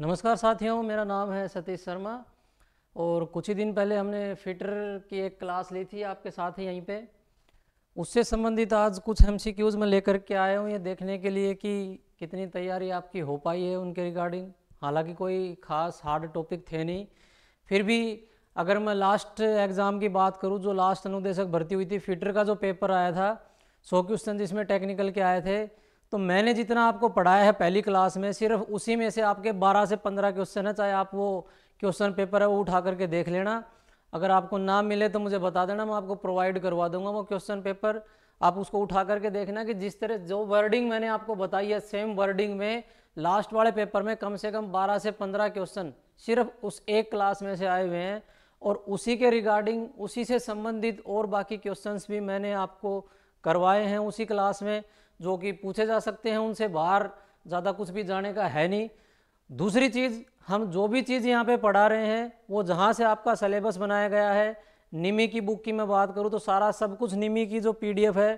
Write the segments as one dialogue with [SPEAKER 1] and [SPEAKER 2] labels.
[SPEAKER 1] नमस्कार साथियों मेरा नाम है सतीश शर्मा और कुछ ही दिन पहले हमने फिटर की एक क्लास ली थी आपके साथ ही यहीं पे उससे संबंधित आज कुछ एम सी क्यूज़ में लेकर के आया हूँ ये देखने के लिए कि कितनी तैयारी आपकी हो पाई है उनके रिगार्डिंग हालांकि कोई ख़ास हार्ड टॉपिक थे नहीं फिर भी अगर मैं लास्ट एग्ज़ाम की बात करूँ जो लास्ट अनुदेशक भर्ती हुई थी फिटर का जो पेपर आया था सौ क्वेश्चन जिसमें टेक्निकल के आए थे तो मैंने जितना आपको पढ़ाया है पहली क्लास में सिर्फ उसी में से आपके 12 से 15 क्वेश्चन है चाहे आप वो क्वेश्चन पेपर है वो उठा करके देख लेना अगर आपको ना मिले तो मुझे बता देना मैं आपको प्रोवाइड करवा दूंगा वो क्वेश्चन पेपर आप उसको उठा करके देखना कि जिस तरह जो वर्डिंग मैंने आपको बताई है सेम वर्डिंग में लास्ट वाले पेपर में कम से कम 12 से 15 क्वेश्चन सिर्फ उस एक क्लास में से आए हुए हैं और उसी के रिगार्डिंग उसी से संबंधित और बाकी क्वेश्चंस भी मैंने आपको करवाए हैं उसी क्लास में जो कि पूछे जा सकते हैं उनसे बाहर ज़्यादा कुछ भी जाने का है नहीं दूसरी चीज़ हम जो भी चीज़ यहाँ पे पढ़ा रहे हैं वो जहाँ से आपका सलेबस बनाया गया है निमी की बुक की मैं बात करूँ तो सारा सब कुछ निमी की जो पी है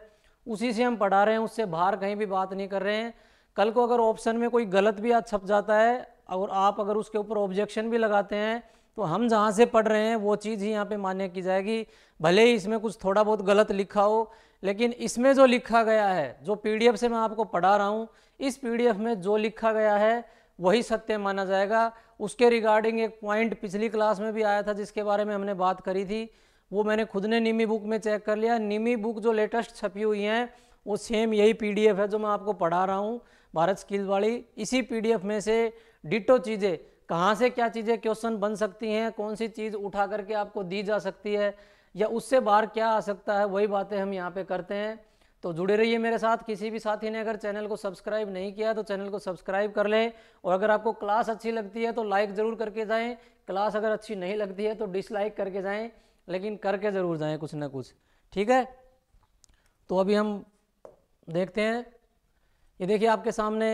[SPEAKER 1] उसी से हम पढ़ा रहे हैं उससे बाहर कहीं भी बात नहीं कर रहे हैं कल को अगर ऑप्शन में कोई गलत भी आज छप जाता है और आप अगर उसके ऊपर ऑब्जेक्शन भी लगाते हैं तो हम जहाँ से पढ़ रहे हैं वो चीज़ ही यहाँ पे मान्य की जाएगी भले ही इसमें कुछ थोड़ा बहुत गलत लिखा हो लेकिन इसमें जो लिखा गया है जो पीडीएफ से मैं आपको पढ़ा रहा हूँ इस पीडीएफ में जो लिखा गया है वही सत्य माना जाएगा उसके रिगार्डिंग एक पॉइंट पिछली क्लास में भी आया था जिसके बारे में हमने बात करी थी वो मैंने खुद ने निमी बुक में चेक कर लिया निमी बुक जो लेटेस्ट छपी हुई हैं वो सेम यही पीडीएफ है जो मैं आपको पढ़ा रहा हूँ भारत स्किल वाली इसी पीडीएफ में से डिटो चीज़ें कहाँ से क्या चीज़ें क्वेश्चन बन सकती हैं कौन सी चीज़ उठा करके आपको दी जा सकती है या उससे बाहर क्या आ सकता है वही बातें हम यहाँ पे करते हैं तो जुड़े रहिए मेरे साथ किसी भी साथी ने अगर चैनल को सब्सक्राइब नहीं किया तो चैनल को सब्सक्राइब कर लें और अगर आपको क्लास अच्छी लगती है तो लाइक ज़रूर करके जाएँ क्लास अगर अच्छी नहीं लगती है तो डिसलाइक करके जाएँ लेकिन करके ज़रूर जाएँ कुछ ना कुछ ठीक है तो अभी हम देखते हैं ये देखिए आपके सामने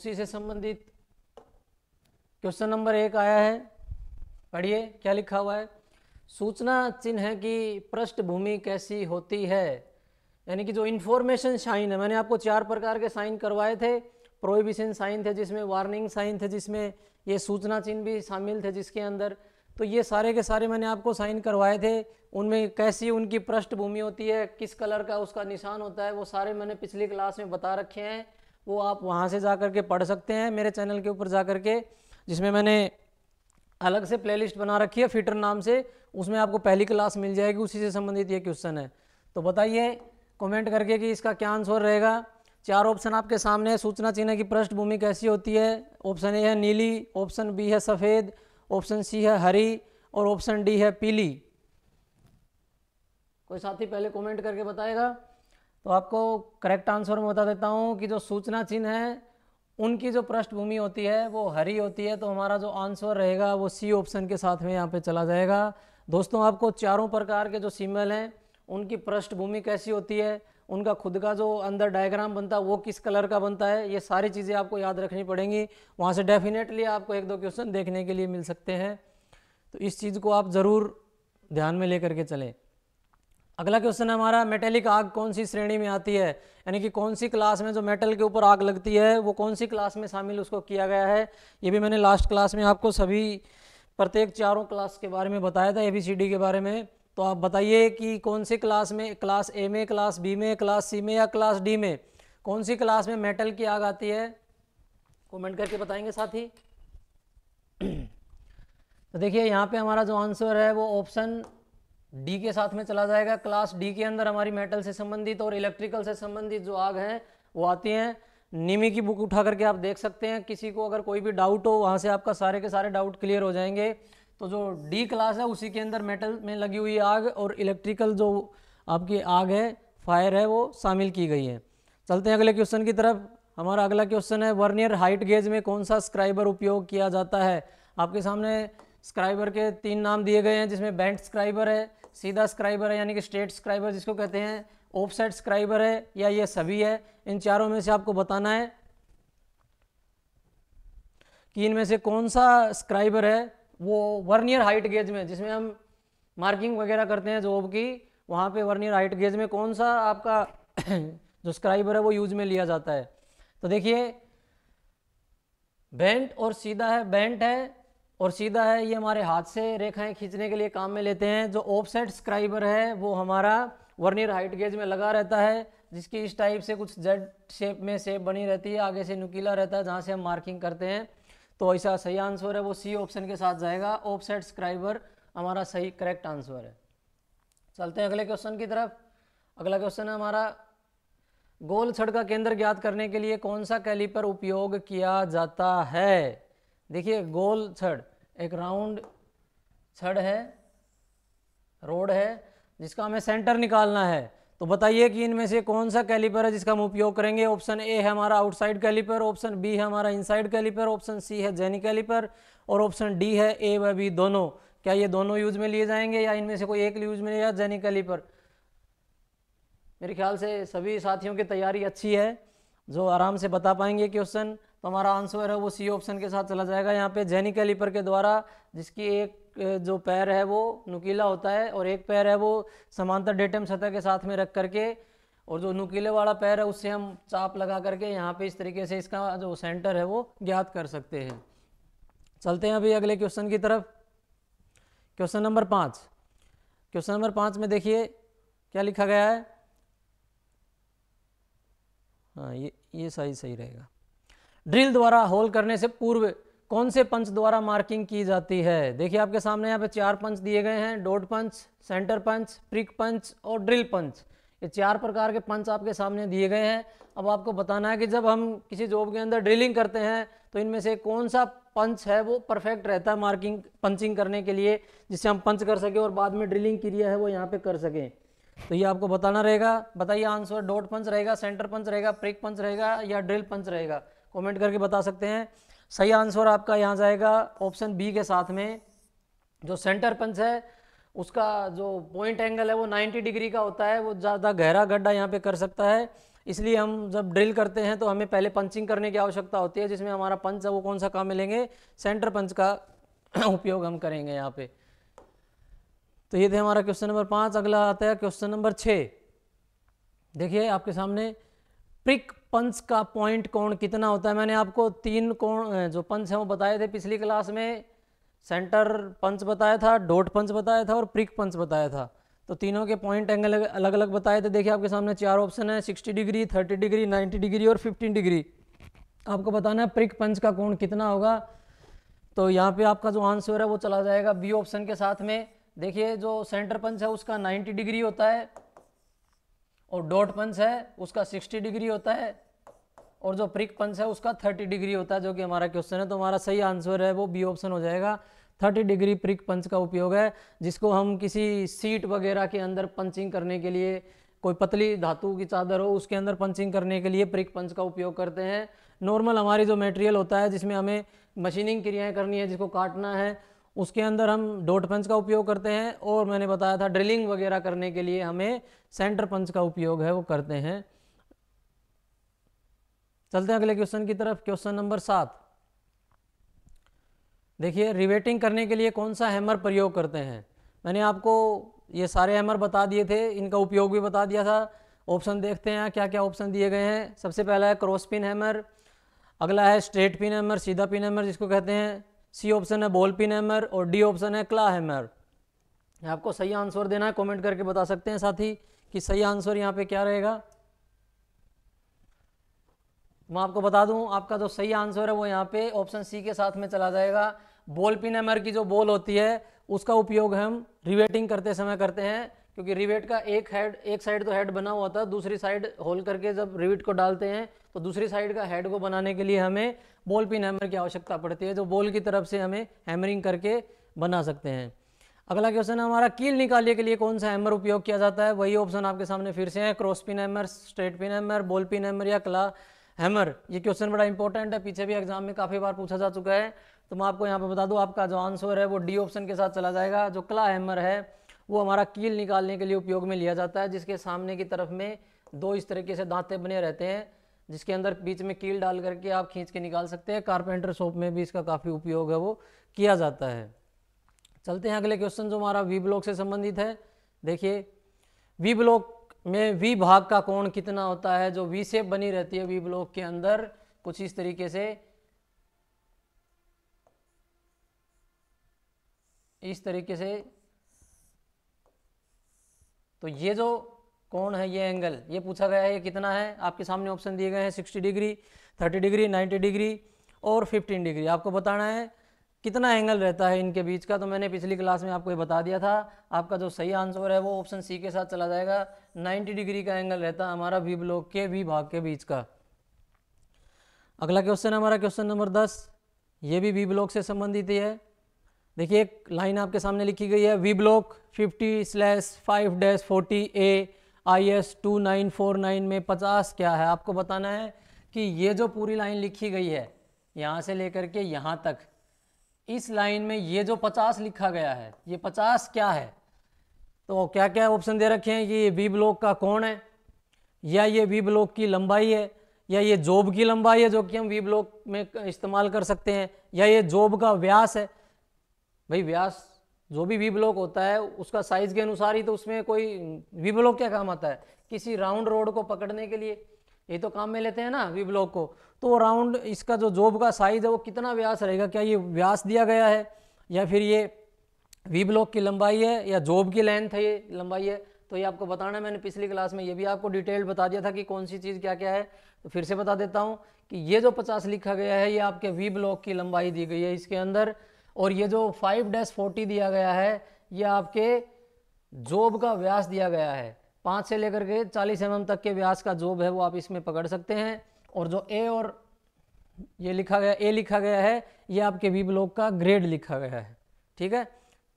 [SPEAKER 1] उसी से संबंधित क्वेश्चन नंबर एक आया है पढ़िए क्या लिखा हुआ है सूचना चिन्ह है कि पृष्ठभूमि कैसी होती है यानी कि जो इन्फॉर्मेशन साइन है मैंने आपको चार प्रकार के साइन करवाए थे प्रोहिबिशन साइन थे जिसमें वार्निंग साइन थे जिसमें ये सूचना चिन्ह भी शामिल थे जिसके अंदर तो ये सारे के सारे मैंने आपको साइन करवाए थे उनमें कैसी उनकी पृष्ठभूमि होती है किस कलर का उसका निशान होता है वो सारे मैंने पिछली क्लास में बता रखे हैं वो आप वहाँ से जा के पढ़ सकते हैं मेरे चैनल के ऊपर जा के जिसमें मैंने अलग से प्लेलिस्ट बना रखी है फिटर नाम से उसमें आपको पहली क्लास मिल जाएगी उसी से संबंधित ये क्वेश्चन है तो बताइए कमेंट करके कि इसका क्या आंसर रहेगा चार ऑप्शन आपके सामने है सूचना चिन्ह की पृष्ठभूमि कैसी होती है ऑप्शन ए है नीली ऑप्शन बी है सफ़ेद ऑप्शन सी है हरी और ऑप्शन डी है पीली कोई साथी पहले कमेंट करके बताएगा तो आपको करेक्ट आंसर में बता देता हूँ कि जो सूचना चिन्ह है उनकी जो पृष्ठभूमि होती है वो हरी होती है तो हमारा जो आंसर रहेगा वो सी ऑप्शन के साथ में यहाँ पे चला जाएगा दोस्तों आपको चारों प्रकार के जो सीमेल हैं उनकी पृष्ठभूमि कैसी होती है उनका खुद का जो अंदर डायग्राम बनता है वो किस कलर का बनता है ये सारी चीज़ें आपको याद रखनी पड़ेंगी वहाँ से डेफिनेटली आपको एक दो क्वेश्चन देखने के लिए मिल सकते हैं तो इस चीज़ को आप ज़रूर ध्यान में ले के चलें अगला क्वेश्चन है हमारा मेटेलिक आग कौन सी श्रेणी में आती है यानी कि कौन सी क्लास में जो मेटल के ऊपर आग लगती है वो कौन सी क्लास में शामिल उसको किया गया है ये भी मैंने लास्ट क्लास में आपको सभी प्रत्येक चारों क्लास के बारे में बताया था ए बी सी डी के बारे में तो आप बताइए कि कौन सी क्लास में क्लास ए में क्लास बी में क्लास सी में या क्लास डी में कौन सी क्लास में मेटल की आग आती है कमेंट करके बताएंगे साथ ही तो देखिए यहाँ पे हमारा जो आंसर है वो ऑप्शन डी के साथ में चला जाएगा क्लास डी के अंदर हमारी मेटल से संबंधित और इलेक्ट्रिकल से संबंधित जो आग हैं वो आती हैं निमी की बुक उठा करके आप देख सकते हैं किसी को अगर कोई भी डाउट हो वहाँ से आपका सारे के सारे डाउट क्लियर हो जाएंगे तो जो डी क्लास है उसी के अंदर मेटल में लगी हुई आग और इलेक्ट्रिकल जो आपकी आग है फायर है वो शामिल की गई है चलते हैं अगले क्वेश्चन की तरफ हमारा अगला क्वेश्चन है वर्नियर हाइट गेज में कौन सा स्क्राइबर उपयोग किया जाता है आपके सामने स्क्राइबर के तीन नाम दिए गए हैं जिसमें बैंड स्क्राइबर है सीधा स्क्राइबर है यानी कि स्टेट स्क्राइबर जिसको कहते हैं ऑफसेट स्क्राइबर है या ये सभी है इन चारों में से आपको बताना है कि इनमें से कौन सा स्क्राइबर है वो वर्नियर हाइट गेज में जिसमें हम मार्किंग वगैरह करते हैं जॉब की वहाँ पे वर्नियर हाइट गेज में कौन सा आपका जो स्क्राइबर है वो यूज में लिया जाता है तो देखिए बेंट और सीधा है बेंट है और सीधा है ये हमारे हाथ से रेखाएं खींचने के लिए काम में लेते हैं जो ऑफसेट स्क्राइबर है वो हमारा वर्नियर हाइट गेज में लगा रहता है जिसकी इस टाइप से कुछ जेड शेप में शेप बनी रहती है आगे से नुकीला रहता है जहाँ से हम मार्किंग करते हैं तो ऐसा सही आंसर है वो सी ऑप्शन के साथ जाएगा ऑफसेट स्क्राइबर हमारा सही करेक्ट आंसर है चलते हैं अगले क्वेश्चन की तरफ अगला क्वेश्चन है हमारा गोल छड़ का केंद्र ज्ञात करने के लिए कौन सा कैलीपर उपयोग किया जाता है देखिए गोल छड़ एक राउंड छड़ है रोड है जिसका हमें सेंटर निकालना है तो बताइए कि इनमें से कौन सा कैलिपर है जिसका हम उपयोग करेंगे ऑप्शन ए है हमारा आउटसाइड कैलिपर ऑप्शन बी है हमारा इनसाइड कैलिपर ऑप्शन सी है जेनी कैलिपर और ऑप्शन डी है ए व बी दोनों क्या ये दोनों यूज में लिए जाएंगे या इनमें से कोई एक यूज में लिया जेनी कैलिपर मेरे ख्याल से सभी साथियों की तैयारी अच्छी है जो आराम से बता पाएंगे क्वेश्चन तो हमारा आंसर है वो सी ऑप्शन के साथ चला जाएगा यहाँ पे जेनी कैलिपर के द्वारा जिसकी एक जो पैर है वो नुकीला होता है और एक पैर है वो समांतर डेटम सतह के साथ में रख करके और जो नुकीले वाला पैर है उससे हम चाप लगा करके यहाँ पे इस तरीके से इसका जो सेंटर है वो ज्ञात कर सकते हैं चलते हैं अभी अगले क्वेश्चन की तरफ क्वेश्चन नंबर पाँच क्वेश्चन नंबर पाँच में देखिए क्या लिखा गया है हाँ ये ये सही सही रहेगा ड्रिल द्वारा होल करने से पूर्व कौन से पंच द्वारा मार्किंग की जाती है देखिए आपके सामने यहाँ पे चार पंच दिए गए हैं dot punch centre punch prick punch और ड्रिल पंच ये चार प्रकार के पंच आपके सामने दिए गए हैं अब आपको बताना है कि जब हम किसी जॉब के अंदर ड्रिलिंग करते हैं तो इनमें से कौन सा पंच है वो परफेक्ट रहता है मार्किंग पंचिंग करने के लिए जिससे हम पंच कर सकें और बाद में ड्रिलिंग क्रिया है वो यहाँ पे कर सकें तो ये आपको बताना रहेगा बताइए आंसर डॉट पंच रहेगा सेंटर पंच रहेगा प्रिक पंच रहेगा या ड्रिल पंच रहेगा कमेंट करके बता सकते हैं सही आंसर आपका यहाँ जाएगा ऑप्शन बी के साथ में जो सेंटर पंच है उसका जो पॉइंट एंगल है वो 90 डिग्री का होता है वो ज़्यादा गहरा गड्ढा यहाँ पे कर सकता है इसलिए हम जब ड्रिल करते हैं तो हमें पहले पंचिंग करने की आवश्यकता होती है जिसमें हमारा पंच है वो कौन सा काम मिलेंगे सेंटर पंच का उपयोग हम करेंगे यहाँ पे तो ये थे हमारा क्वेश्चन नंबर पाँच अगला आता है क्वेश्चन नंबर छः देखिए आपके सामने प्रिक पंच का पॉइंट कोण कितना होता है मैंने आपको तीन कोण जो पंच हैं वो बताए थे पिछली क्लास में सेंटर पंच बताया था डोट पंच बताया था और प्रिक पंच बताया था तो तीनों के पॉइंट एंगल अलग अलग बताए थे देखिए आपके सामने चार ऑप्शन है 60 डिग्री 30 डिग्री 90 डिग्री और 15 डिग्री आपको बताना है प्रिक पंच का कोण कितना होगा तो यहाँ पे आपका जो आंसर है वो चला जाएगा बी ऑप्शन के साथ में देखिए जो सेंटर पंच है उसका 90 डिग्री होता है और डॉट पंच है उसका 60 डिग्री होता है और जो प्रिक पंच है उसका 30 डिग्री होता है जो कि हमारा क्वेश्चन है तो हमारा सही आंसर है वो बी ऑप्शन हो जाएगा 30 डिग्री प्रिक पंच का उपयोग है जिसको हम किसी सीट वगैरह के अंदर पंचिंग करने के लिए कोई पतली धातु की चादर हो उसके अंदर पंचिंग करने के लिए प्रिक पंच का उपयोग करते हैं नॉर्मल हमारी जो मटेरियल होता है जिसमें हमें मशीनिंग क्रियाएं करनी है जिसको काटना है उसके अंदर हम डोट पंच का उपयोग करते हैं और मैंने बताया था ड्रिलिंग वगैरह करने के लिए हमें सेंटर पंच का उपयोग है वो करते हैं चलते हैं अगले क्वेश्चन की तरफ क्वेश्चन नंबर सात देखिए रिवेटिंग करने के लिए कौन सा हैमर प्रयोग करते हैं मैंने आपको ये सारे हैमर बता दिए थे इनका उपयोग भी बता दिया था ऑप्शन देखते हैं क्या क्या ऑप्शन दिए गए हैं सबसे पहला है क्रॉस पिन हैमर अगला है स्ट्रेट पिन हैमर सीधा पिन हैमर जिसको कहते हैं सी ऑप्शन है बॉल पिन हैमर और डी ऑप्शन है क्ला हैमर आपको सही आंसर देना है कमेंट करके बता सकते हैं साथी कि सही आंसर यहाँ पे क्या रहेगा मैं आपको बता दूं आपका जो सही आंसर है वो यहाँ पे ऑप्शन सी के साथ में चला जाएगा बॉल पिन हैमर की जो बॉल होती है उसका उपयोग हम रिवेटिंग करते समय करते हैं क्योंकि रिवेट का एक हेड एक साइड तो हेड बना हुआ था दूसरी साइड होल करके जब रिवेट को डालते हैं तो दूसरी साइड का हेड को बनाने के लिए हमें बॉल पिन हैमर की आवश्यकता पड़ती है जो बॉल की तरफ से हमें हैमरिंग करके बना सकते हैं अगला क्वेश्चन है हमारा कील निकालने के लिए कौन सा हैमर उपयोग किया जाता है वही ऑप्शन आपके सामने फिर से है cross pin hammer straight pin hammer ball pin hammer या क्ला हैमर ये क्वेश्चन बड़ा इंपॉर्टेंट है पीछे भी एग्जाम में काफ़ी बार पूछा जा चुका है तो मैं आपको यहाँ पे बता दूँ आपका जो आंसर है वो डी ऑप्शन के साथ चला जाएगा जो क्ला हैमर है वो हमारा कील निकालने के लिए उपयोग में लिया जाता है जिसके सामने की तरफ में दो इस तरीके से दांते बने रहते हैं जिसके अंदर बीच में कील डाल करके आप खींच के निकाल सकते हैं कारपेंटर शॉप में भी इसका काफ़ी उपयोग है वो किया जाता है चलते हैं अगले क्वेश्चन जो हमारा वी ब्लॉक से संबंधित है देखिए वी ब्लॉक में वी भाग का कोण कितना होता है जो वी सेप बनी रहती है वी ब्लॉक के अंदर कुछ इस तरीके से इस तरीके से तो ये जो कौन है ये एंगल ये पूछा गया है ये कितना है आपके सामने ऑप्शन दिए गए हैं sixty degree thirty degree ninety degree और फिफ्टीन डिग्री आपको बताना है कितना एंगल रहता है इनके बीच का तो मैंने पिछली क्लास में आपको ये बता दिया था आपका जो सही आंसर है वो ऑप्शन सी के साथ चला जाएगा 90 डिग्री का एंगल रहता है हमारा वी ब्लॉक के वी भाग के बीच का अगला क्वेश्चन हमारा क्वेश्चन नंबर दस ये भी वी ब्लॉक से संबंधित ही है देखिए एक लाइन आपके सामने लिखी गई है V block fifty slash five dash forty A I S two nine four nine में पचास क्या है आपको बताना है कि ये जो पूरी लाइन लिखी गई है यहाँ से लेकर के यहाँ तक इस लाइन में ये जो पचास लिखा गया है ये पचास क्या है तो क्या क्या ऑप्शन दे रखे हैं कि ये बी ब्लॉक का कौन है या ये बी ब्लॉक की लंबाई है या ये जॉब की लंबाई है जो कि हम वी ब्लॉक में इस्तेमाल कर सकते हैं या ये जॉब का व्यास है भाई व्यास जो भी वी ब्लॉक होता है उसका साइज के अनुसार ही तो उसमें कोई वी ब्लॉक क्या काम आता है किसी राउंड रोड को पकड़ने के लिए ये तो काम में लेते हैं ना वी ब्लॉक को तो राउंड इसका जो जॉब का साइज है वो कितना व्यास रहेगा क्या ये व्यास दिया गया है या फिर ये वी ब्लॉक की लंबाई है या जॉब की लेंथ है ये लंबाई है तो ये आपको बताना मैंने पिछली क्लास में ये भी आपको डिटेल बता दिया था कि कौन सी चीज़ क्या क्या है तो फिर से बता देता हूँ कि ये जो पचास लिखा गया है ये आपके वी ब्लॉक की लंबाई दी गई है इसके अंदर और ये जो फाइव डैश फोर्टी दिया गया है ये आपके जोब का व्यास दिया गया है पाँच से लेकर के चालीस एम तक के व्यास का जोब है वो आप इसमें पकड़ सकते हैं और जो ए और ये लिखा गया ए लिखा गया है ये आपके वी ब्लॉक का ग्रेड लिखा गया है ठीक है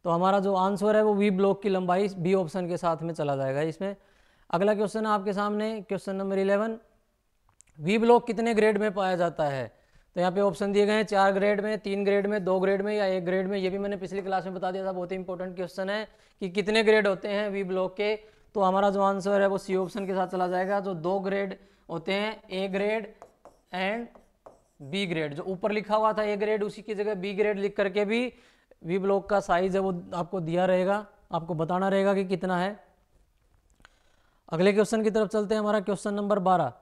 [SPEAKER 1] तो हमारा जो आंसर है वो वी ब्लॉक की लंबाई बी ऑप्शन के साथ में चला जाएगा इसमें अगला क्वेश्चन आपके सामने question number eleven V block कितने ग्रेड में पाया जाता है तो यहाँ पे ऑप्शन दिए गए हैं चार ग्रेड में तीन ग्रेड में दो ग्रेड में या एक ग्रेड में ये भी मैंने पिछली क्लास में बता दिया था बहुत ही इंपॉर्टेंट क्वेश्चन है कि कितने ग्रेड होते हैं वी ब्लॉक के तो हमारा जो आंसर है वो सी ऑप्शन के साथ चला जाएगा जो दो ग्रेड होते हैं A grade and B grade जो ऊपर लिखा हुआ था ए ग्रेड उसी की जगह बी ग्रेड लिख करके भी वी ब्लॉक का साइज है वो आपको दिया रहेगा आपको बताना रहेगा कि कितना है अगले क्वेश्चन की तरफ चलते हैं हमारा क्वेश्चन नंबर बारह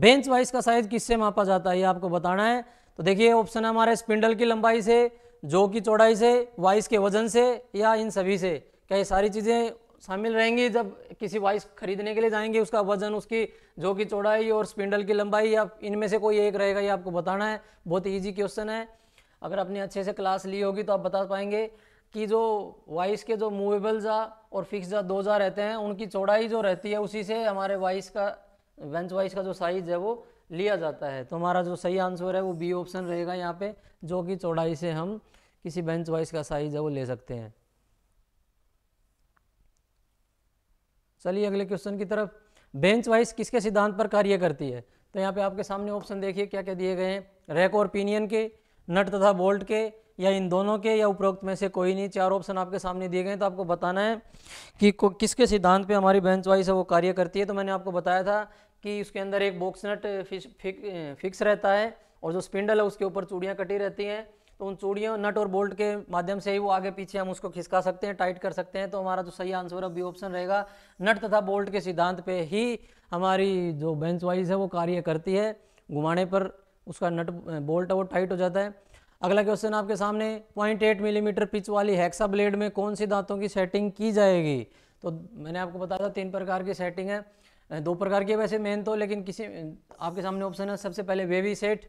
[SPEAKER 1] बेंच वाइज का साइज किससे मापा जाता है ये आपको बताना है तो देखिए ऑप्शन है हमारे स्पिंडल की लंबाई से जो की चौड़ाई से वाइस के वजन से या इन सभी से क्या ये सारी चीज़ें शामिल रहेंगी जब किसी वाइस खरीदने के लिए जाएंगे उसका वजन उसकी जो की चौड़ाई और स्पिंडल की लंबाई या इनमें से कोई एक रहेगा ये आपको बताना है बहुत ईजी क्वेश्चन है अगर आपने अच्छे से क्लास ली होगी तो आप बता पाएंगे कि जो वाइस के जो मूवेबल जा और फिक्स जा दो जा रहते हैं उनकी चौड़ाई जो रहती है उसी से हमारे वाइस का वेंच वाइज का जो साइज़ है वो लिया जाता है तो हमारा जो सही आंसर है वो बी ऑप्शन रहेगा यहाँ पे जो कि चौड़ाई से हम किसी बेंच वाइज का साइज़ है वो ले सकते हैं चलिए अगले क्वेश्चन की तरफ बेंच वाइज किसके सिद्धांत पर कार्य करती है तो यहाँ पे आपके सामने ऑप्शन देखिए क्या क्या दिए गए हैं रैक और पीनियन के नट तथा बोल्ट के या इन दोनों के या उपरोक्त में से कोई नहीं चार ऑप्शन आपके सामने दिए गए हैं तो आपको बताना है कि किसके सिद्धांत पे हमारी बेंच वाइज है वो कार्य करती है तो मैंने आपको बताया था कि उसके अंदर एक बॉक्स नट फिक्स रहता है और जो स्पिंडल है उसके ऊपर चूड़ियाँ कटी रहती हैं तो उन चूड़ियों नट और बोल्ट के माध्यम से ही वो आगे पीछे हम उसको खिसका सकते हैं टाइट कर सकते हैं तो हमारा जो तो सही आंसर अब भी ऑप्शन रहेगा नट तथा बोल्ट के सिद्धांत पे ही हमारी जो बेंच वाइज है वो कार्य करती है घुमाने पर उसका नट बोल्ट है वो टाइट हो जाता है अगला क्वेश्चन आपके सामने पॉइंट एट मिलीमीटर पिच वाली हैक्सा ब्लेड में कौन सी दांतों की सेटिंग की जाएगी तो मैंने आपको बताया था तीन प्रकार की सेटिंग है दो प्रकार के वैसे मेन तो लेकिन किसी आपके सामने ऑप्शन है सबसे पहले वेवी सेट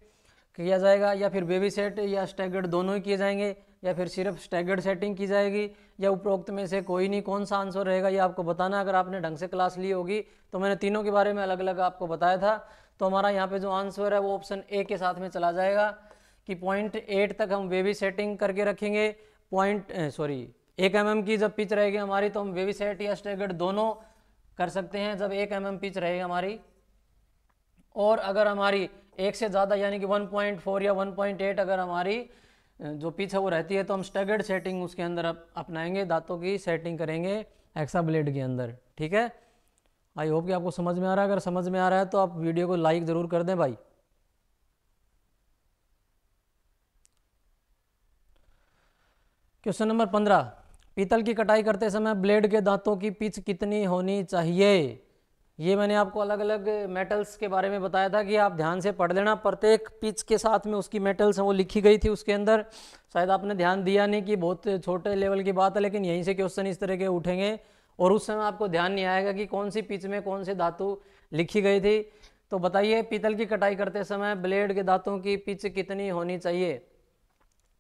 [SPEAKER 1] किया जाएगा या फिर वेवी सेट या स्टैगर्ड दोनों ही किए जाएंगे या फिर सिर्फ स्टैगर्ड सेटिंग की जाएगी या उपरोक्त में से कोई नहीं कौन सा आंसर रहेगा ये आपको बताना अगर आपने ढंग से क्लास ली होगी तो मैंने तीनों के बारे में अलग अलग आपको बताया था तो हमारा यहाँ पे जो आंसर है वो ऑप्शन ए के साथ में चला जाएगा कि पॉइंट एट तक हम वेवी सेटिंग करके रखेंगे पॉइंट सॉरी एक एम की जब पिच रहेगी हमारी तो हम वेवी सेट या स्टैगर्ड दोनों कर सकते हैं जब एक एम mm पिच रहेगी हमारी और अगर हमारी एक से ज़्यादा यानी कि 1.4 या 1.8 अगर हमारी जो पिच है वो रहती है तो हम स्टगर्ड सेटिंग उसके अंदर अप, अपनाएंगे दांतों की सेटिंग करेंगे एक्सा ब्लेड के अंदर ठीक है आई होप कि आपको समझ में आ रहा है अगर समझ में आ रहा है तो आप वीडियो को लाइक ज़रूर कर दें भाई क्वेश्चन नंबर पंद्रह पीतल की कटाई करते समय ब्लेड के दांतों की पिच कितनी होनी चाहिए ये मैंने आपको अलग अलग मेटल्स के बारे में बताया था कि आप ध्यान से पढ़ लेना प्रत्येक पिच के साथ में उसकी मेटल्स हैं वो लिखी गई थी उसके अंदर शायद आपने ध्यान दिया नहीं कि बहुत छोटे लेवल की बात है लेकिन यहीं से क्वेश्चन इस तरह के उठेंगे और उस समय आपको ध्यान नहीं आएगा कि कौन सी पिच में कौन से धातु लिखी गई थी तो बताइए पीतल की कटाई करते समय ब्लेड के दांतों की पिच कितनी होनी चाहिए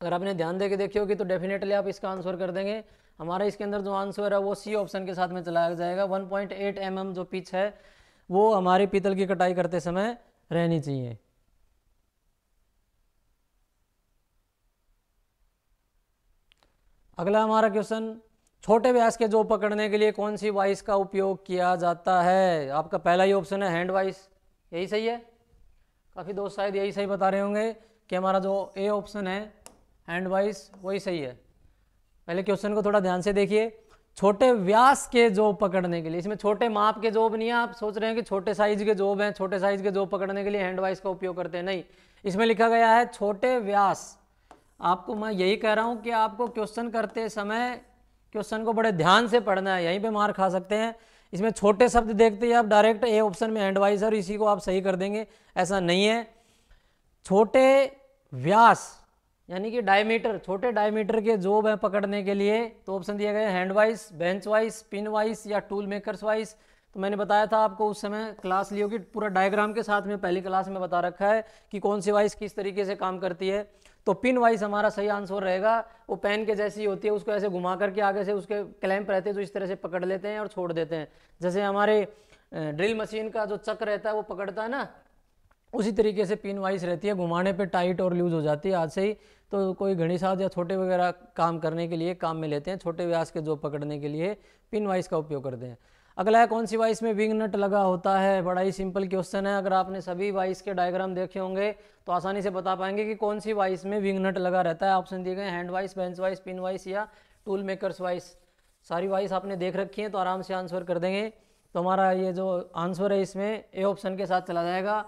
[SPEAKER 1] अगर आपने ध्यान दे के देखी होगी तो डेफिनेटली आप इसका आंसर कर देंगे हमारा इसके अंदर जो आंसर है वो सी ऑप्शन के साथ में चलाया जाएगा 1.8 पॉइंट mm जो पिच है वो हमारे पीतल की कटाई करते समय रहनी चाहिए अगला हमारा क्वेश्चन छोटे व्यास के जो पकड़ने के लिए कौन सी वाइस का उपयोग किया जाता है आपका पहला ही ऑप्शन है हैंड वाइस यही सही है काफ़ी दोस्त शायद यही सही बता रहे होंगे कि हमारा जो ए ऑप्शन है हैंड वाइस वही सही है पहले क्वेश्चन को थोड़ा ध्यान से देखिए छोटे व्यास के जॉब पकड़ने के लिए इसमें छोटे माप के जॉब नहीं है आप सोच रहे हैं कि छोटे साइज के जॉब हैं छोटे साइज के जॉब पकड़ने के लिए हैंड वाइस का उपयोग करते हैं नहीं इसमें लिखा गया है छोटे व्यास आपको मैं यही कह रहा हूं कि आपको क्वेश्चन करते समय क्वेश्चन को बड़े ध्यान से पढ़ना है यहीं पर मार खा सकते हैं इसमें छोटे शब्द देखते ही आप डायरेक्ट ए ऑप्शन में हैंड वाइस और इसी को आप सही कर देंगे ऐसा नहीं है छोटे व्यास यानी कि डायमीटर छोटे डायमीटर के जोब हैं पकड़ने के लिए तो ऑप्शन दिया गया hand vice bench vice pin vice या टूल मेकर्स वाइस तो मैंने बताया था आपको उस समय क्लास लियो की पूरा डायग्राम के साथ में पहली क्लास में बता रखा है कि कौन सी वाइस किस तरीके से काम करती है तो पिन वाइस हमारा सही आंसर रहेगा वो पेन के जैसी होती है उसको ऐसे घुमा करके आगे से उसके क्लैम्प रहते हैं जो इस तरह से पकड़ लेते हैं और छोड़ देते हैं जैसे हमारे ड्रिल मशीन का जो चक रहता है वो पकड़ता है ना उसी तरीके से पिन वाइस रहती है घुमाने पे टाइट और लूज़ हो जाती है हाथ से ही तो कोई घड़ी साज या छोटे वगैरह काम करने के लिए काम में लेते हैं छोटे व्यास के जो पकड़ने के लिए पिन वाइस का उपयोग करते हैं अगला है कौन सी वाइस में विंग नट लगा होता है बड़ा ही सिंपल क्वेश्चन है अगर आपने सभी वाइस के डायग्राम देखे होंगे तो आसानी से बता पाएंगे कि कौन सी वाइस में विंग नट लगा रहता है ऑप्शन दिए गए hand vice bench vice pin vice या टूल मेकर्स वाइस सारी वाइस आपने देख रखी है तो आराम से आंसर कर देंगे तो हमारा ये जो आंसर है इसमें ए ऑप्शन के साथ चला जाएगा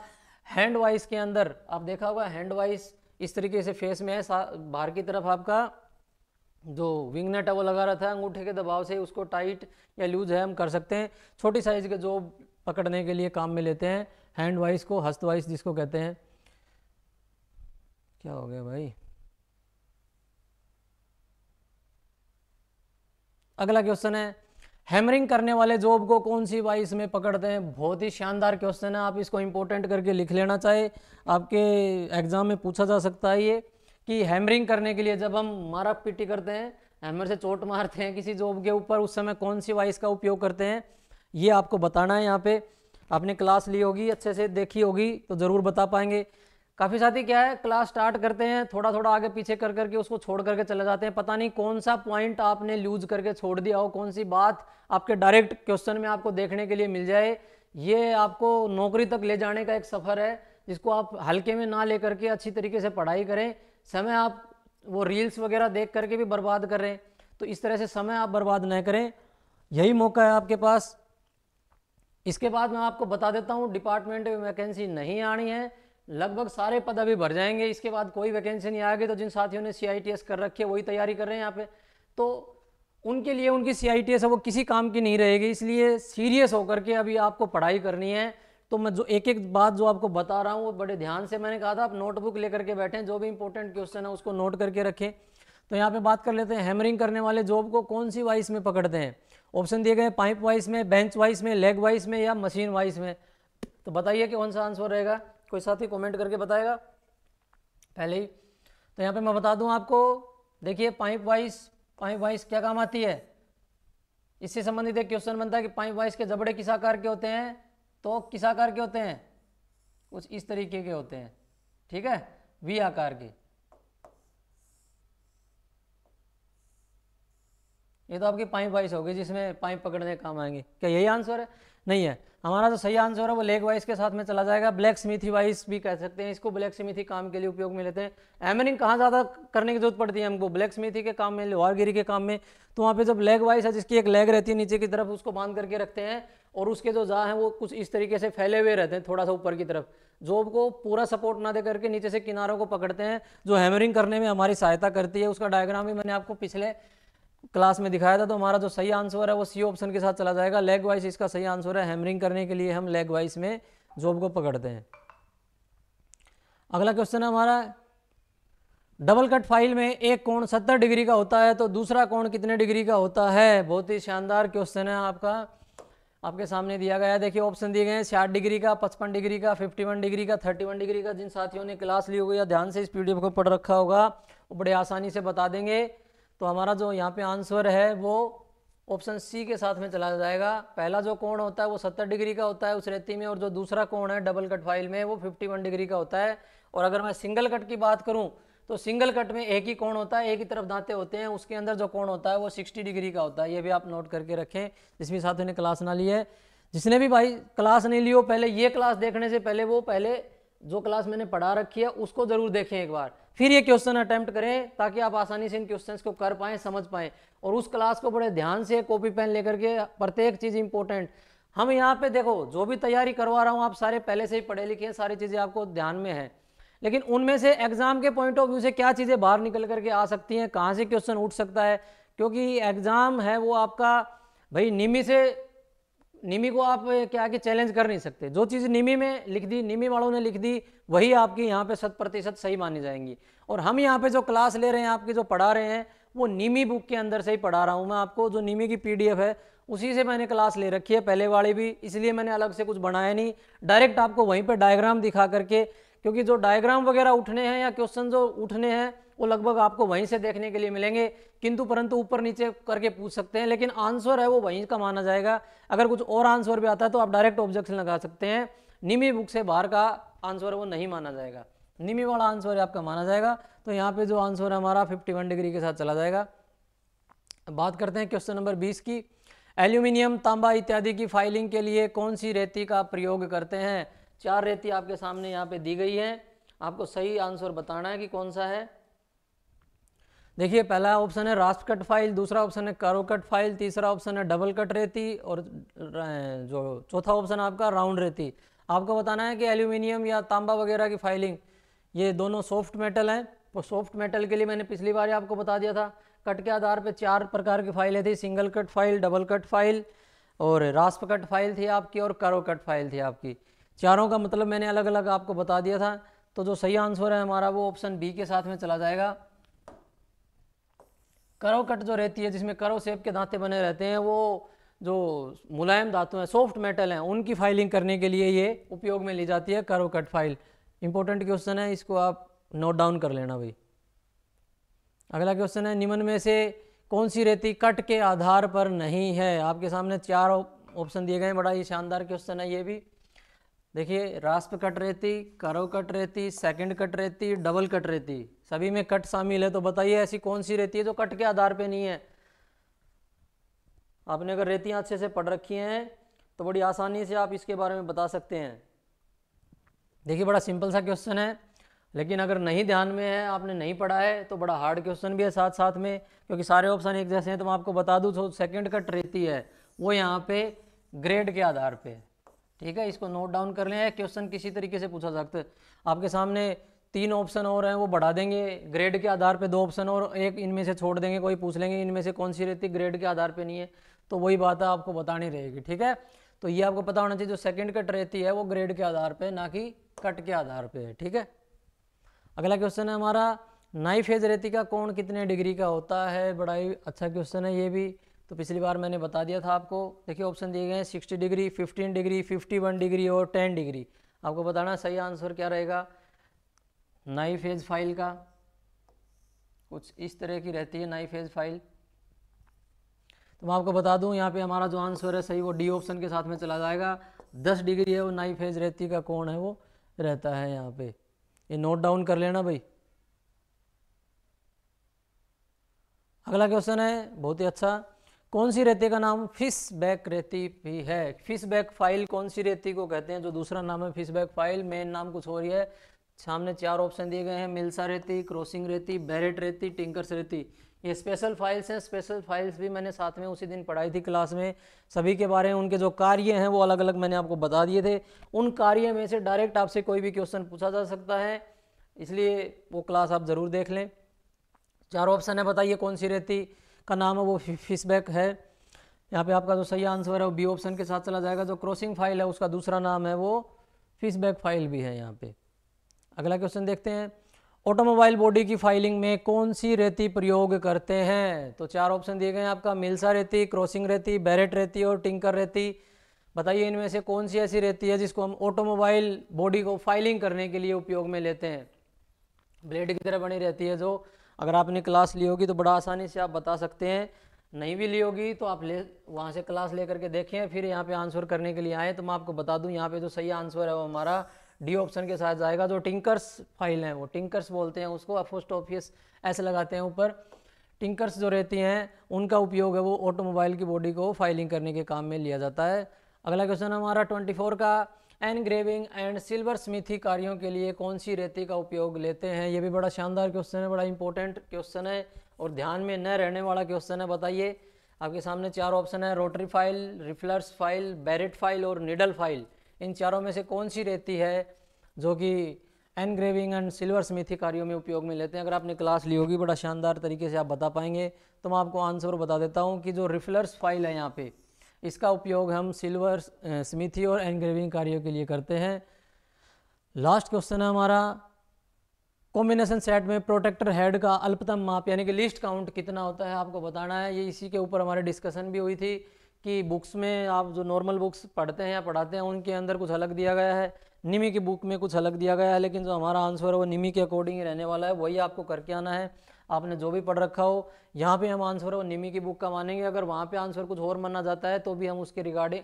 [SPEAKER 1] हैंड वाइज के अंदर आप देखा होगा हैंड वाइज इस तरीके से फेस में है बाहर की तरफ आपका जो विंग नेट है वो लगा रहता है अंगूठे के दबाव से उसको टाइट या लूज है हम कर सकते हैं छोटी साइज के जो पकड़ने के लिए काम में लेते हैं हैंड वाइज को हस्त वाइज जिसको कहते हैं क्या हो गया भाई अगला क्वेश्चन है हैमरिंग करने वाले जॉब को कौन सी वाइस इसमें पकड़ते हैं बहुत ही शानदार क्वेश्चन है आप इसको इम्पोर्टेंट करके लिख लेना चाहे आपके एग्जाम में पूछा जा सकता है ये कि हैमरिंग करने के लिए जब हम मारा पिटी करते हैं हैमर से चोट मारते हैं किसी जॉब के ऊपर उस समय कौन सी वाइस का उपयोग करते हैं ये आपको बताना है यहाँ पे आपने क्लास ली होगी अच्छे से देखी होगी तो ज़रूर बता पाएंगे काफ़ी साथी क्या है क्लास स्टार्ट करते हैं थोड़ा थोड़ा आगे पीछे कर करके उसको छोड़ करके चले जाते हैं पता नहीं कौन सा पॉइंट आपने लूज करके छोड़ दिया हो कौन सी बात आपके डायरेक्ट क्वेश्चन में आपको देखने के लिए मिल जाए ये आपको नौकरी तक ले जाने का एक सफ़र है जिसको आप हल्के में ना ले करके अच्छी तरीके से पढ़ाई करें समय आप वो रील्स वगैरह देख करके भी बर्बाद कर रहे हैं तो इस तरह से समय आप बर्बाद न करें यही मौका है आपके पास इसके बाद मैं आपको बता देता हूँ डिपार्टमेंट में वैकेंसी नहीं आनी है लगभग सारे पद अभी भर जाएंगे इसके बाद कोई वैकेंसी नहीं आएगी तो जिन साथियों ने सी कर रखी है वही तैयारी कर रहे हैं यहाँ पे तो उनके लिए उनकी सी है वो किसी काम की नहीं रहेगी इसलिए सीरियस होकर के अभी आपको पढ़ाई करनी है तो मैं जो एक एक बात जो आपको बता रहा हूँ वो बड़े ध्यान से मैंने कहा था आप नोटबुक लेकर के बैठे जो भी इंपॉर्टेंट क्वेश्चन है उसको नोट करके रखें तो यहाँ पे बात कर लेते हैं हैमरिंग करने वाले जॉब को कौन सी वाइस में पकड़ते हैं ऑप्शन दिए गए पाइप वाइस में बेंच वाइस में लेग वाइस में या मशीन वाइस में तो बताइए कि कौन सा आंसर रहेगा कोई साथी कमेंट करके बताएगा पहले ही तो यहाँ पे मैं बता दूँ आपको देखिए पाइप वाइस पाइप वाइस क्या काम आती है इससे संबंधित एक क्वेश्चन बनता है कि पाइप वाइस के जबड़े किस आकार के होते हैं तो किस आकार के होते हैं कुछ इस तरीके के होते हैं ठीक है वी आकार के ये तो आपकी पाइप वाइस होगी जिसमें पाइप पकड़ने काम आएंगे क्या यही आंसर है नहीं है हमारा जो सही आंसर है वो लेग वाइज के साथ में चला जाएगा ब्लैक स्मिथी वाइज भी कह सकते हैं इसको ब्लैक स्मिथी काम के लिए उपयोग में लेते हैं एमरिंग कहाँ ज़्यादा करने की जरूरत पड़ती है हमको ब्लैक स्मिथी के काम में लोहारगिरी के काम में तो वहाँ पे जब लेग वाइस है जिसकी एक लेग रहती है नीचे की तरफ उसको बांध करके रखते हैं और उसके जो जहाँ हैं वो कुछ इस तरीके से फैले हुए रहते हैं थोड़ा सा ऊपर की तरफ जो को पूरा सपोर्ट ना दे करके नीचे से किनारों को पकड़ते हैं जो हैमरिंग करने में हमारी सहायता करती है उसका डायग्राम भी मैंने आपको पिछले क्लास में दिखाया था तो हमारा जो सही आंसर है वो सी ऑप्शन के साथ चला जाएगा लेग वाइज इसका सही आंसर है हैमरिंग करने के लिए हम लेग वाइज में जॉब को पकड़ते हैं अगला क्वेश्चन है हमारा डबल कट फाइल में एक कोण सत्तर डिग्री का होता है तो दूसरा कोण कितने डिग्री का होता है बहुत ही शानदार क्वेश्चन है आपका आपके सामने दिया गया है देखिए ऑप्शन दिए गए हैं साठ डिग्री का पचपन डिग्री का फिफ्टी वन डिग्री का थर्टी वन डिग्री का जिन साथियों ने क्लास ली होगी या ध्यान से इस पी को पढ़ रखा होगा वो बड़े आसानी से बता देंगे तो हमारा जो यहाँ पे आंसर है वो ऑप्शन सी के साथ में चला जाएगा पहला जो कोण होता है वो सत्तर डिग्री का होता है उस रेती में और जो दूसरा कोण है डबल कट फाइल में वो फिफ्टी वन डिग्री का होता है और अगर मैं सिंगल कट की बात करूँ तो सिंगल कट में एक ही कोण होता है एक ही तरफ दाँते होते हैं उसके अंदर जो कोण होता है वो सिक्सटी डिग्री का होता है ये भी आप नोट करके रखें जिसमें साथियों ने क्लास ना ली है जिसने भी भाई क्लास नहीं ली हो पहले ये क्लास देखने से पहले वो पहले जो क्लास मैंने पढ़ा रखी है उसको जरूर देखें एक बार फिर ये क्वेश्चन अटैम्प्ट करें ताकि आप आसानी से इन क्वेश्चन को कर पाए समझ पाए और उस क्लास को बड़े ध्यान से कॉपी पेन लेकर के प्रत्येक चीज़ इंपॉर्टेंट हम यहाँ पे देखो जो भी तैयारी करवा रहा हूँ आप सारे पहले से ही पढ़े लिखे हैं सारी चीज़ें आपको ध्यान में है लेकिन उनमें से एग्जाम के पॉइंट ऑफ व्यू से क्या चीज़ें बाहर निकल करके आ सकती हैं कहाँ से क्वेश्चन उठ सकता है क्योंकि एग्जाम है वो आपका भाई निमी से निमी को आप क्या कि चैलेंज कर नहीं सकते जो चीज़ निमी में लिख दी निमी वालों ने लिख दी वही आपकी यहाँ पे शत प्रतिशत सही मानी जाएंगी और हम यहाँ पे जो क्लास ले रहे हैं आपकी जो पढ़ा रहे हैं वो निमी बुक के अंदर से ही पढ़ा रहा हूँ मैं आपको जो निमी की पी है उसी से मैंने क्लास ले रखी है पहले वाली भी इसलिए मैंने अलग से कुछ बनाया नहीं डायरेक्ट आपको वहीं पर डायग्राम दिखा करके क्योंकि जो डायग्राम वगैरह उठने हैं या क्वेश्चन जो उठने हैं वो लगभग आपको वहीं से देखने के लिए मिलेंगे किंतु परंतु ऊपर नीचे करके पूछ सकते हैं लेकिन आंसर है वो वहीं का माना जाएगा अगर कुछ और आंसर भी आता है तो आप डायरेक्ट ऑब्जेक्शन लगा सकते हैं निमी बुक से बाहर का आंसर वो नहीं माना जाएगा निमी वाला आंसर आपका माना जाएगा तो यहाँ पे जो आंसर है हमारा वन डिग्री के साथ चला जाएगा बात करते हैं क्वेश्चन नंबर बीस की एल्यूमिनियम तांबा इत्यादि की फाइलिंग के लिए कौन सी रेती का प्रयोग करते हैं चार रेती आपके सामने यहाँ पे दी गई है आपको सही आंसर बताना है कि कौन सा है देखिए पहला ऑप्शन है रास्ट कट फाइल दूसरा ऑप्शन है कारो कट फाइल तीसरा ऑप्शन है डबल कट रेती और जो चौथा ऑप्शन आपका राउंड रेती आपको बताना है कि एल्यूमिनियम या तांबा वगैरह की फाइलिंग ये दोनों सॉफ्ट मेटल हैं तो सॉफ्ट मेटल के लिए मैंने पिछली बार आपको बता दिया था कट के आधार पर चार प्रकार की फाइलें थी single cut file double cut file और रास्प कट फाइल थी आपकी और करो कट फाइल थी आपकी चारों का मतलब मैंने अलग अलग आपको बता दिया था तो जो सही आंसर है हमारा वो ऑप्शन बी के साथ में चला जाएगा करोकट जो रहती है जिसमें करो सेब के दांते बने रहते हैं वो जो मुलायम धातु हैं सॉफ्ट मेटल हैं उनकी फाइलिंग करने के लिए ये उपयोग में ली जाती है करोकट फाइल इंपॉर्टेंट क्वेश्चन है इसको आप नोट डाउन कर लेना भाई अगला क्वेश्चन है निम्न में से कौन सी रेती कट के आधार पर नहीं है आपके सामने चार ऑप्शन दिए गए हैं बड़ा ही शानदार क्वेश्चन है ये भी देखिए रास्प कट रहती करो कट रहती सेकंड कट रहती डबल कट रहती सभी में कट शामिल है तो बताइए ऐसी कौन सी रहती है जो कट के आधार पे नहीं है आपने अगर रेतियाँ अच्छे से पढ़ रखी हैं तो बड़ी आसानी से आप इसके बारे में बता सकते हैं देखिए बड़ा सिंपल सा क्वेश्चन है लेकिन अगर नहीं ध्यान में है आपने नहीं पढ़ा है तो बड़ा हार्ड क्वेश्चन भी है साथ साथ में क्योंकि सारे ऑप्शन एक जैसे हैं तो मैं आपको बता दूँ तो सेकेंड कट रेती है वो यहाँ पे ग्रेड के आधार पर ठीक है इसको नोट डाउन कर लें क्वेश्चन किसी तरीके से पूछा सकता है आपके सामने तीन ऑप्शन और हैं वो बढ़ा देंगे ग्रेड के आधार पे दो ऑप्शन और एक इनमें से छोड़ देंगे कोई पूछ लेंगे इनमें से कौन सी रहती ग्रेड के आधार पे नहीं है तो वही बात है आपको बतानी रहेगी ठीक है तो ये आपको पता होना चाहिए जो सेकंड कट रहती है वो ग्रेड के आधार पे ना कि कट के आधार पे है ठीक है अगला क्वेश्चन है हमारा नाइफ हेज रेती का कौन कितने डिग्री का होता है बड़ा ही अच्छा क्वेश्चन है ये भी तो पिछली बार मैंने बता दिया था आपको देखिए ऑप्शन दिए गए हैं sixty degree fifteen degree fifty one degree और टेन डिग्री आपको बताना सही आंसर क्या रहेगा नाई फेज फाइल का कुछ इस तरह की रहती है नाई फेज फाइल तो मैं आपको बता दूं यहाँ पे हमारा जो आंसर है सही वो डी ऑप्शन के साथ में चला जाएगा दस डिग्री है वो नाई फेज रहती का कौन है वो रहता है यहाँ पे ये नोट डाउन कर लेना भाई अगला क्वेश्चन है बहुत ही अच्छा कौन सी रेती का नाम फिश बैक रेती भी है फिश बैक फाइल कौन सी रेती को कहते हैं जो दूसरा नाम है फिश बैक फाइल मेन नाम कुछ और ही है सामने चार ऑप्शन दिए गए हैं मिल्सा रेती क्रॉसिंग रेती बैरेट रेती टिंकर्स रेती ये स्पेशल फाइल्स हैं स्पेशल फाइल्स भी मैंने साथ में उसी दिन पढ़ाई थी क्लास में सभी के बारे में उनके जो कार्य हैं वो अलग अलग मैंने आपको बता दिए थे उन कार्य में से डायरेक्ट आपसे कोई भी क्वेश्चन पूछा जा सकता है इसलिए वो क्लास आप ज़रूर देख लें चार ऑप्शन है बताइए कौन सी रेती का नाम है वो फिशबैक है यहाँ पे आपका जो सही आंसर है वो बी ऑप्शन के साथ चला जाएगा जो क्रॉसिंग फाइल है उसका दूसरा नाम है वो फिशबैक फाइल भी है यहाँ पे अगला क्वेश्चन देखते हैं ऑटोमोबाइल बॉडी की फाइलिंग में कौन सी रेती प्रयोग करते हैं तो चार ऑप्शन दिए गए हैं आपका मिल्सा रेती क्रॉसिंग रेती बैरेट रेती और टिंकर रेती बताइए इनमें से कौन सी ऐसी रेती है जिसको हम ऑटोमोबाइल बॉडी को फाइलिंग करने के लिए उपयोग में लेते हैं ब्लेड की तरह बनी रहती है जो अगर आपने क्लास ली होगी तो बड़ा आसानी से आप बता सकते हैं नहीं भी ली होगी तो आप ले वहाँ से क्लास ले करके देखें फिर यहाँ पे आंसर करने के लिए आएँ तो मैं आपको बता दूँ यहाँ पे जो सही आंसर है वो हमारा डी ऑप्शन के साथ जाएगा जो टिंकर्स फाइल है वो टिंकर्स बोलते हैं उसको अफोस्ट ऑफिस ऐसे लगाते हैं ऊपर टिंकर्स जो रहती हैं उनका उपयोग है वो ऑटोमोबाइल की बॉडी को फाइलिंग करने के काम में लिया जाता है अगला क्वेश्चन हमारा ट्वेंटी का एनग्रेविंग एंड सिल्वर स्मिथी कार्यों के लिए कौन सी रेती का उपयोग लेते हैं ये भी बड़ा शानदार क्वेश्चन है बड़ा इंपॉर्टेंट क्वेश्चन है और ध्यान में न रहने वाला क्वेश्चन है बताइए आपके सामने चार ऑप्शन है rotary file rifflers file barrette file और निडल फाइल इन चारों में से कौन सी रेती है जो कि एनग्रेविंग एंड सिल्वर स्मिथी कार्यों में उपयोग में लेते हैं अगर आपने क्लास ली होगी बड़ा शानदार तरीके से आप बता पाएंगे तो मैं आपको आंसर बता देता हूँ कि जो रिफ्लर्स फाइल है यहाँ पे इसका उपयोग हम सिल्वर स्मिथी और एनग्रेविंग कार्यों के लिए करते हैं लास्ट क्वेश्चन है हमारा कॉम्बिनेशन सेट में प्रोटेक्टर हेड का अल्पतम माप यानी कि लिस्ट काउंट कितना होता है आपको बताना है ये इसी के ऊपर हमारे डिस्कशन भी हुई थी कि बुक्स में आप जो नॉर्मल बुक्स पढ़ते हैं या पढ़ाते हैं उनके अंदर कुछ अलग दिया गया है निमी की बुक में कुछ अलग दिया गया है लेकिन जो हमारा आंसर है वो निमी के अकॉर्डिंग ही रहने वाला है वही आपको करके आना है आपने जो भी पढ़ रखा हो यहाँ पे हम आंसर हो निमी की बुक का मानेंगे अगर वहाँ पे आंसर कुछ और माना जाता है तो भी हम उसके रिगार्डिंग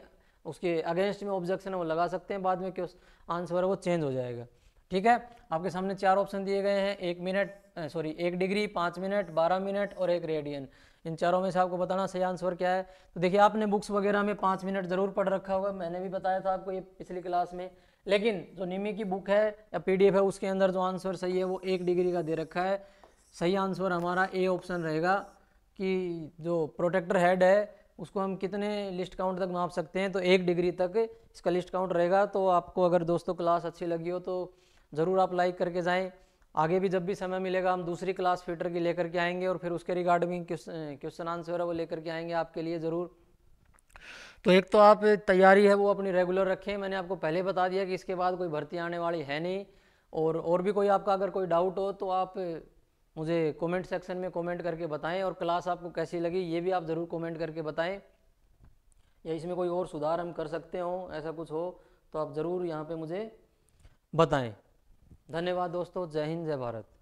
[SPEAKER 1] उसके अगेंस्ट में ऑब्जेक्शन वो लगा सकते हैं बाद में कि आंसर है वो चेंज हो जाएगा ठीक है आपके सामने चार ऑप्शन दिए गए हैं एक मिनट सॉरी एक डिग्री पाँच मिनट बारह मिनट और एक रेडियन इन चारों में से आपको बताना सही आंसर क्या है तो देखिए आपने बुक्स वगैरह में पाँच मिनट ज़रूर पढ़ रखा होगा मैंने भी बताया था आपको ये पिछली क्लास में लेकिन जो निमी की बुक है या पीडीएफ है उसके अंदर जो आंसर सही है वो एक डिग्री का दे रखा है सही आंसर हमारा ए ऑप्शन रहेगा कि जो प्रोटेक्टर हेड है उसको हम कितने लिस्ट काउंट तक माप सकते हैं तो एक डिग्री तक इसका लिस्ट काउंट रहेगा तो आपको अगर दोस्तों क्लास अच्छी लगी हो तो ज़रूर आप लाइक करके जाएं आगे भी जब भी समय मिलेगा हम दूसरी क्लास फीटर की लेकर के आएंगे और फिर उसके रिगार्डिंग क्वेश्चन आंसर है वो लेकर के आएंगे आपके लिए ज़रूर तो एक तो आप तैयारी है वो अपनी रेगुलर रखें मैंने आपको पहले बता दिया कि इसके बाद कोई भर्ती आने वाली है नहीं और और भी कोई आपका अगर कोई डाउट हो तो आप मुझे कमेंट सेक्शन में कमेंट करके बताएं और क्लास आपको कैसी लगी ये भी आप ज़रूर कमेंट करके बताएं या इसमें कोई और सुधार हम कर सकते हो ऐसा कुछ हो तो आप ज़रूर यहाँ पे मुझे बताएं धन्यवाद दोस्तों जय हिंद जय भारत